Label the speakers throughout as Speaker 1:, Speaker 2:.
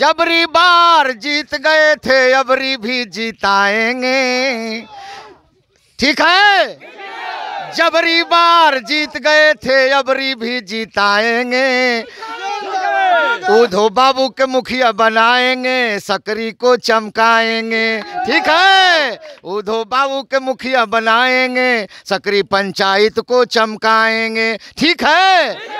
Speaker 1: जबरी बार जीत गए थे अबरी भी जीताएंगे ठीक है जबरी बार जीत गए थे अबरी भी जीताएंगे उधो बाबू के मुखिया बनाएंगे सकरी को चमकाएंगे ठीक है उधो बाबू के मुखिया बनाएंगे सकरी पंचायत को चमकाएंगे ठीक है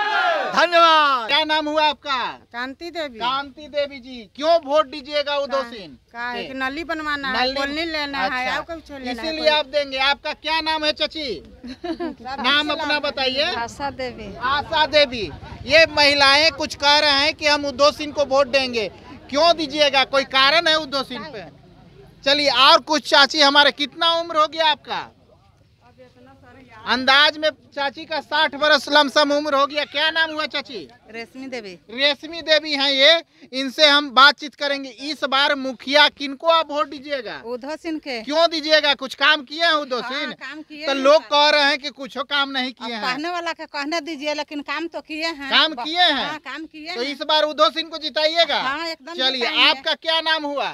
Speaker 1: धन्यवाद क्या नाम हुआ आपका कांति देवी कांति देवी जी क्यों वोट दीजिएगा सिंह का एक नली बनवाना है नली लेना अच्छा। है आपको इसीलिए आप देंगे आपका क्या नाम है चची नाम अपना बताइए आशा देवी आशा देवी ये महिलाएं कुछ कह रहे हैं कि हम उदो सिंह को वोट देंगे क्यों दीजिएगा कोई कारण है सिंह पे चलिए और कुछ चाची हमारे कितना उम्र हो गया आपका अंदाज में चाची का साठ बरस लमसम उम्र हो गया क्या नाम हुआ चाची रेशमी देवी रेशमी देवी हैं ये इनसे हम बातचीत करेंगे इस बार मुखिया किनको आप वोट दीजिएगा उधो सिंह के क्यों दीजिएगा कुछ काम किए हैं उधो हाँ, सिंह तो लोग कह रहे हैं कि कुछ काम नहीं किए हैं कहने वाला का कहना दीजिए लेकिन काम तो किए हैं काम किए हैं हाँ, काम किए तो इस बार उधो सिंह को जिताइएगा हाँ, चलिए आपका क्या नाम हुआ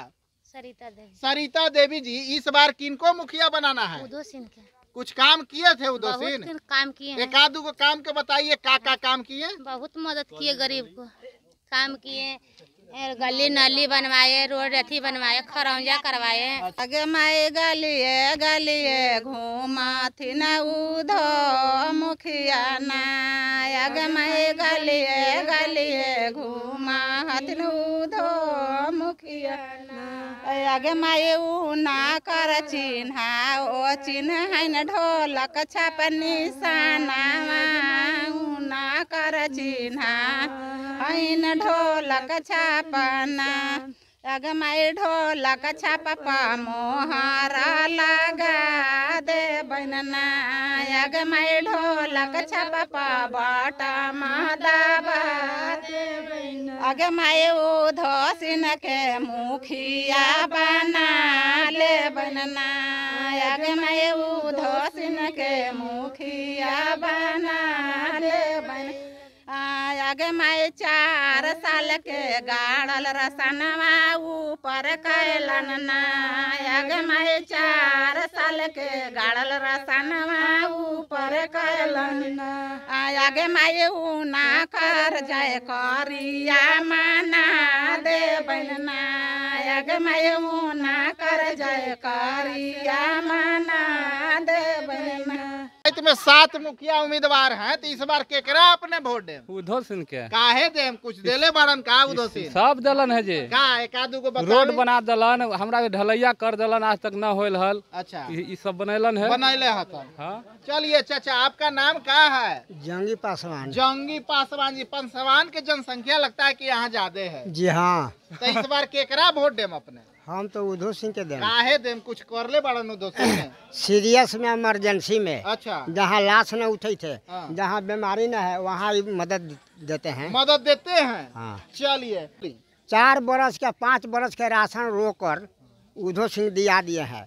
Speaker 1: सरिता देवी सरिता देवी जी इस बार किनको मुखिया बनाना है उधो सिंह कुछ काम किए थे उदोसिन काम किए एक आधु को काम के बताइए का का हाँ। काम किए बहुत मदद किए गरीब को काम किए
Speaker 2: गली नाली बनवाए रोड अथी बनवाए खरौजा करवाए अगे माए गलिए गलिए थी न उधो मुखिया ना माए गलिए गलिए घूमा न उधो मुखिया आगे मायेऊ ना कर चिन्हा ओ चिन्ह हैन ढोलक छाप निशाना ना कर चिन्हा हैन ढोलक छापना अग मैं ढोलक छपपा मोहारा लगा दे बनना अग मैं ढोलक छपपा बाटा मादा दे अग मैं उधो के मुखिया बना ले बनना अग मैं उधो के मुखिया बना मैं चार साल के गाड़ल रसनवा ऊपर कैलन नायग मैं चार साल के गाड़ल रसनवा ऊपर कैलन आयग मैं ऊना कर जय करिया माना दे बनना माए मैं ऊना कर जय करिया
Speaker 1: माना दे बन पंचायत में सात मुखिया उम्मीदवार हैं तो इस बार केकरा अपने वोट दे उधो सिंह के काहे दे कुछ देले बारन का उधो सिंह सब दलन है जे का एक आदू को रोड बना दलन हमरा के ढलैया कर दलन आज तक ना होल हल अच्छा ये सब बनैलन है बनैले हत हां चलिए चाचा आपका नाम का है जंगी पासवान जंगी पासवान जी पंसवान के जनसंख्या लगता है की यहाँ ज्यादा है जी हाँ तो इस बार केकरा वोट देम अपने हम तो उधो सिंह के दें काहे देम कुछ कर ले बड़ा उधो सिंह सीरियस में इमरजेंसी में अच्छा जहाँ लाश न उठे थे हाँ। जहाँ बीमारी न है वहाँ मदद देते हैं मदद देते हैं हाँ। चलिए चार बरस के पाँच बरस के राशन रोकर उधो सिंह दिया दिए है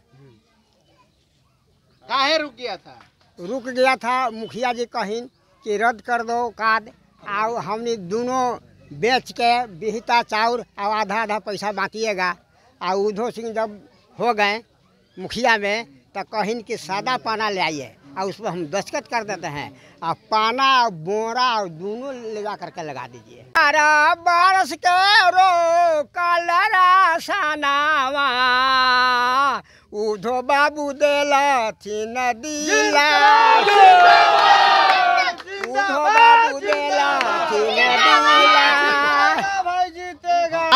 Speaker 1: काहे रुक गया था रुक गया था मुखिया जी कहीं कि रद्द कर दो कार्ड और हमने दोनों बेच के बिहता चाउर और आधा आधा पैसा बाकी आ उधो सिंह जब हो गए मुखिया में तो कहीं कि सादा पाना ले आइए और पर हम दस्खत कर देते हैं और पाना और बोरा और दोनों ले जा करके लगा दीजिए बारस के रो कलरा सनावा उधो बाबू दिला थी नदी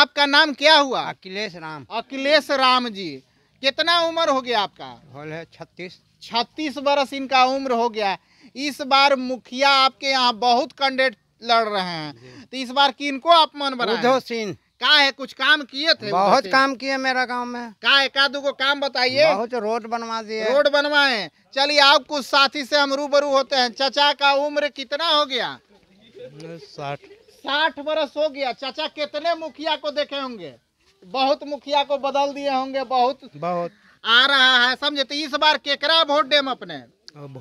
Speaker 1: आपका नाम क्या हुआ अखिलेश राम अखिलेश राम जी कितना उम्र हो गया आपका होल छत्तीस छत्तीस बरस इनका उम्र हो गया इस बार मुखिया आपके यहाँ बहुत कंडेट लड़ रहे हैं तो इस बार किनको आप मन बनाए सिंह का है कुछ काम किए थे बहुत काम किए मेरा गांव में का है का दू को काम बताइए बहुत रोड बनवा दिए रोड बनवाए चलिए आप कुछ साथी से हम रूबरू होते हैं चचा का उम्र कितना हो गया साठ साठ वर्ष हो गया चाचा कितने मुखिया को देखे होंगे बहुत मुखिया को बदल दिए होंगे बहुत बहुत आ रहा है समझे तो इस बार केकरा वोट देम अपने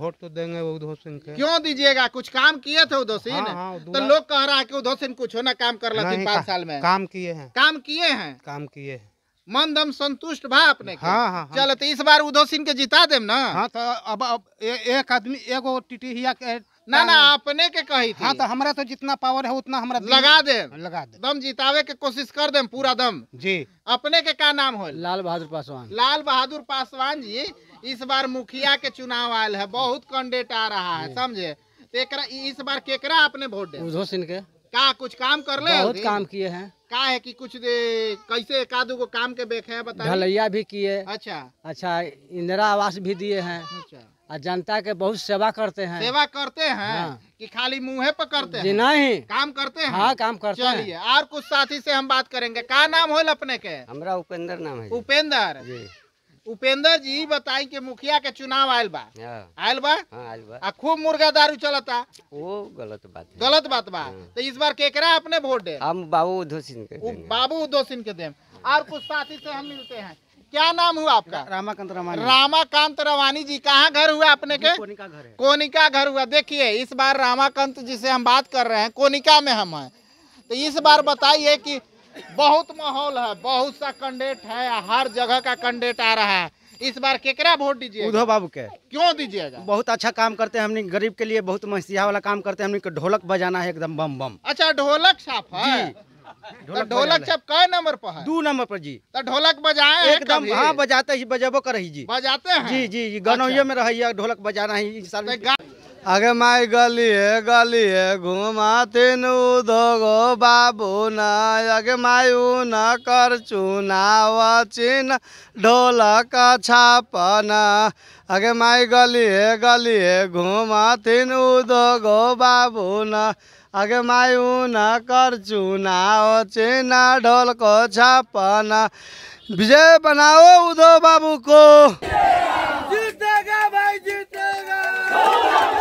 Speaker 1: वोट तो देंगे उद्धव सिंह के क्यों दीजिएगा कुछ काम किए थे उद्धव सिंह हाँ, हाँ, तो लोग कह रहा है कि उद्धव सिंह कुछ होना काम कर लगे पाँच साल में काम किए हैं काम किए हैं काम किए हैं मन दम संतुष्ट भा अपने हाँ, हाँ, हाँ, चलो तो इस बार उद्धव सिंह के जिता दे ना हाँ तो अब अब ए, एक आदमी एगो टिटिया के ना ना अपने के कही थी हाँ तो हमरा तो जितना पावर है उतना हमरा लगा दे हाँ, लगा दे दम जितावे के कोशिश कर दे पूरा दम जी अपने के का नाम हो लाल बहादुर पासवान लाल बहादुर पासवान जी इस बार मुखिया के चुनाव आये है बहुत कैंडिडेट आ रहा है समझे इस बार केकरा आपने वोट दे उधो सिंह के का कुछ काम कर ले बहुत काम किए हैं का है कि कुछ दे, कैसे का दू को काम के देखे है ढलैया भी किए अच्छा अच्छा इंदिरा आवास भी दिए हैं अच्छा जनता के बहुत सेवा करते हैं सेवा करते हैं हाँ। कि खाली मुँह पर करते हैं नहीं काम करते हैं हाँ काम करते हैं चलिए और कुछ साथी से हम बात करेंगे का नाम हो अपने के हमारा उपेंद्र नाम है उपेंद्र उपेंद्र जी बताई के मुखिया के चुनाव आयल बा हाँ। आयल बा हाँ, खूब मुर्गा दारू चलता वो गलत बात है गलत बात बा हाँ। तो इस बार केकरा अपने वोट दे हम बाबू उद्धव सिंह बाबू उद्धव सिंह के दे और कुछ साथी से हम मिलते हैं क्या नाम हुआ आपका रामाकांत रवानी रामाकांत रवानी जी कहाँ घर हुआ अपने के कोनिका घर है कोनिका घर हुआ देखिए इस बार रामाकांत जी से हम बात कर रहे हैं कोनिका में हम हैं तो इस बार बताइए कि बहुत माहौल है बहुत सा कंडेट है हर जगह का कंडेट आ रहा है इस बार केकरा वोट दीजिए उद्धव बाबू के क्यों दीजिएगा बहुत अच्छा काम करते हैं हमने गरीब के लिए बहुत मसीहा वाला काम करते हैं हमने ढोलक बजाना है एकदम बम बम अच्छा ढोलक साफ है ढोलक चप कै नंबर पर है दो नंबर पर जी ढोलक बजाए एकदम हाँ बजाते ही बजेबो कर ही जी बजाते हैं जी जी जी गनौये में रहिए ढोलक बजाना ही साल में अगे माई गली है गली है घुमाते नोधो बाबू न अगे मायू न कर चुनाव चिन्ह ढोलक छापना अगे माई गली है गली है घुमाते नोधो बाबू न आगे मायू न कर चुना चेना ढोल को छापना विजय बनाओ उदो बाबू को
Speaker 2: जीतेगा भाई जीतेगा